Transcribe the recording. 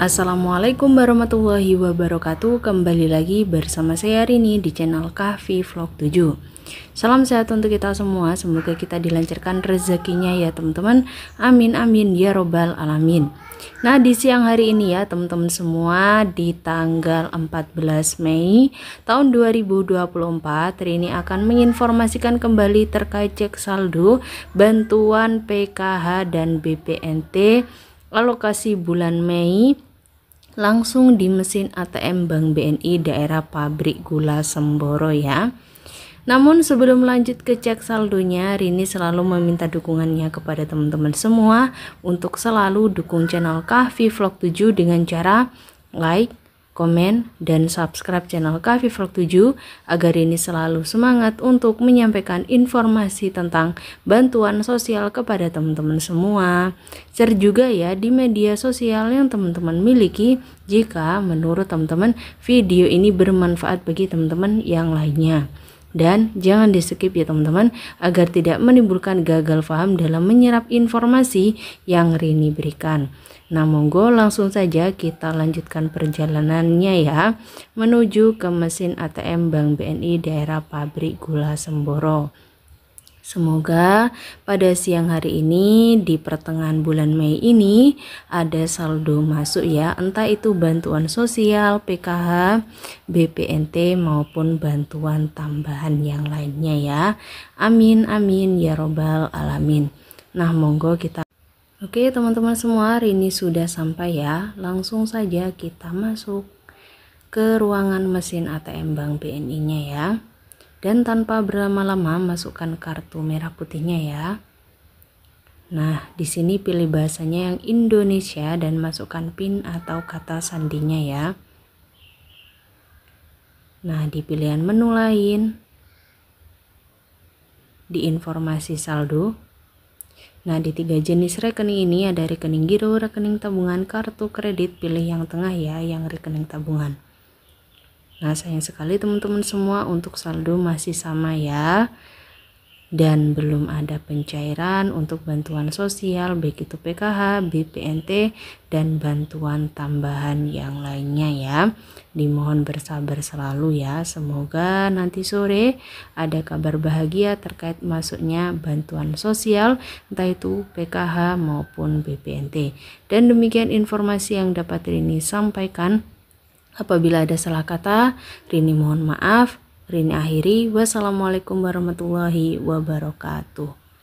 Assalamualaikum warahmatullahi wabarakatuh Kembali lagi bersama saya Rini di channel Kahfi Vlog 7 Salam sehat untuk kita semua Semoga kita dilancarkan rezekinya ya teman-teman Amin amin ya robbal alamin Nah di siang hari ini ya teman-teman semua Di tanggal 14 Mei tahun 2024 Rini akan menginformasikan kembali terkait cek saldo Bantuan PKH dan BPNT Alokasi bulan Mei langsung di mesin ATM Bank BNI daerah pabrik gula Semboro ya. Namun sebelum lanjut ke cek saldonya, Rini selalu meminta dukungannya kepada teman-teman semua untuk selalu dukung channel Kahvi Vlog 7 dengan cara like, komen, dan subscribe channel Kavi Vlog 7 agar ini selalu semangat untuk menyampaikan informasi tentang bantuan sosial kepada teman-teman semua. Share juga ya di media sosial yang teman-teman miliki jika menurut teman-teman video ini bermanfaat bagi teman-teman yang lainnya. Dan jangan di skip ya teman-teman agar tidak menimbulkan gagal paham dalam menyerap informasi yang Rini berikan. Nah, monggo langsung saja kita lanjutkan perjalanannya ya menuju ke mesin ATM Bank BNI daerah pabrik gula Semboro. Semoga pada siang hari ini di pertengahan bulan Mei ini ada saldo masuk ya, entah itu bantuan sosial, PKH, BPNT maupun bantuan tambahan yang lainnya ya. Amin amin ya robbal alamin. Nah, monggo kita Oke teman-teman semua hari ini sudah sampai ya langsung saja kita masuk ke ruangan mesin ATM Bank BNI nya ya dan tanpa berlama-lama masukkan kartu merah putihnya ya Nah di sini pilih bahasanya yang Indonesia dan masukkan PIN atau kata sandinya ya Nah di pilihan menu lain di informasi saldo Nah, di tiga jenis rekening ini ada rekening giro, rekening tabungan, kartu kredit, pilih yang tengah ya, yang rekening tabungan. Nah, sayang sekali teman-teman semua untuk saldo masih sama ya dan belum ada pencairan untuk bantuan sosial baik itu PKH, BPNT dan bantuan tambahan yang lainnya ya. Dimohon bersabar selalu ya. Semoga nanti sore ada kabar bahagia terkait masuknya bantuan sosial entah itu PKH maupun BPNT. Dan demikian informasi yang dapat Rini sampaikan. Apabila ada salah kata, Rini mohon maaf. Rini akhiri, wassalamualaikum warahmatullahi wabarakatuh.